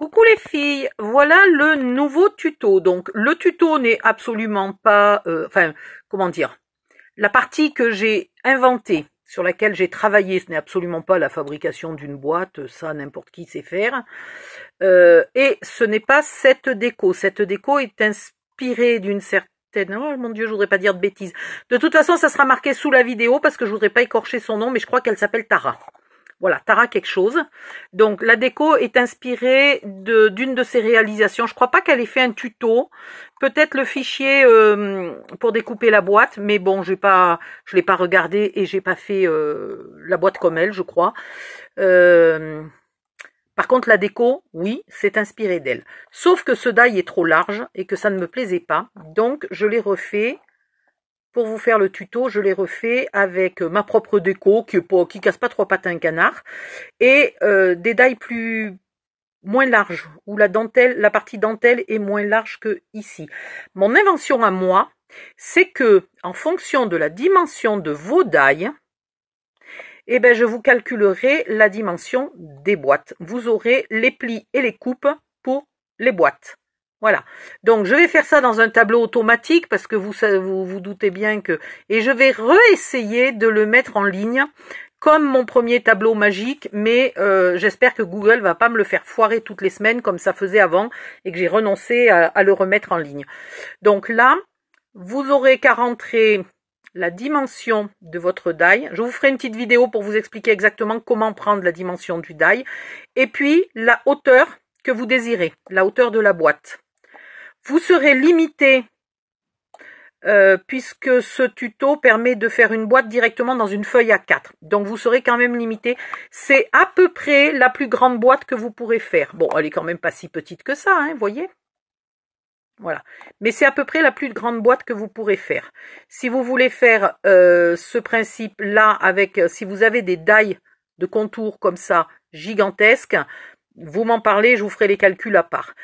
Coucou les filles, voilà le nouveau tuto. Donc le tuto n'est absolument pas, euh, enfin comment dire, la partie que j'ai inventée, sur laquelle j'ai travaillé, ce n'est absolument pas la fabrication d'une boîte, ça n'importe qui sait faire, euh, et ce n'est pas cette déco. Cette déco est inspirée d'une certaine Oh mon dieu, je voudrais pas dire de bêtises. De toute façon, ça sera marqué sous la vidéo parce que je voudrais pas écorcher son nom, mais je crois qu'elle s'appelle Tara. Voilà, Tara quelque chose. Donc la déco est inspirée d'une de, ses réalisations. Je crois pas qu'elle ait fait un tuto. Peut-être le fichier euh, pour découper la boîte, mais bon, j'ai pas, je l'ai pas regardé et j'ai pas fait euh, la boîte comme elle, je crois. Euh, par contre, la déco, oui, c'est inspiré d'elle. Sauf que ce die est trop large et que ça ne me plaisait pas. Donc, je l'ai refait pour vous faire le tuto, je l'ai refait avec euh, ma propre déco qui, qui casse pas trois à un canard et euh, des dailles plus moins larges où la dentelle, la partie dentelle est moins large que ici. Mon invention à moi, c'est que en fonction de la dimension de vos dailles, eh ben, je vous calculerai la dimension des boîtes. Vous aurez les plis et les coupes pour les boîtes. Voilà. Donc je vais faire ça dans un tableau automatique parce que vous vous, vous doutez bien que et je vais réessayer de le mettre en ligne comme mon premier tableau magique, mais euh, j'espère que Google va pas me le faire foirer toutes les semaines comme ça faisait avant et que j'ai renoncé à, le remettre en ligne. Donc là, vous aurez qu'à rentrer la dimension de votre die. Je vous ferai une petite vidéo pour vous expliquer exactement comment prendre la dimension du die. Et puis la hauteur que vous désirez, la hauteur de la boîte. Vous serez limité euh, puisque ce tuto permet de faire une boîte directement dans une feuille A4. Donc vous serez quand même limité. C'est à peu près la plus grande boîte que vous pourrez faire. Bon, elle est quand même pas si petite que ça, vous hein, voyez voilà. Mais c'est à peu près la plus grande boîte que vous pourrez faire. Si vous voulez faire euh, ce principe-là avec, euh, si vous avez des dailles de contour comme ça, gigantesques, vous m'en parlez, je vous ferai les calculs à part.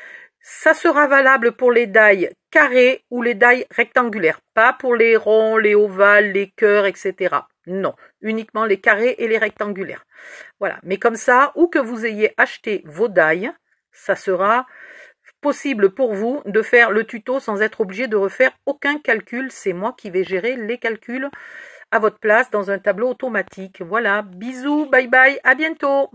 Ça sera valable pour les dailles carrées ou les dailles rectangulaires, pas pour les ronds, les ovales, les cœurs, etc. Non, uniquement les carrés et les rectangulaires. Voilà, mais comme ça, où que vous ayez acheté vos dailles, ça sera possible pour vous de faire le tuto sans être obligé de refaire aucun calcul. C'est moi qui vais gérer les calculs à votre place dans un tableau automatique. Voilà, bisous, bye bye, à bientôt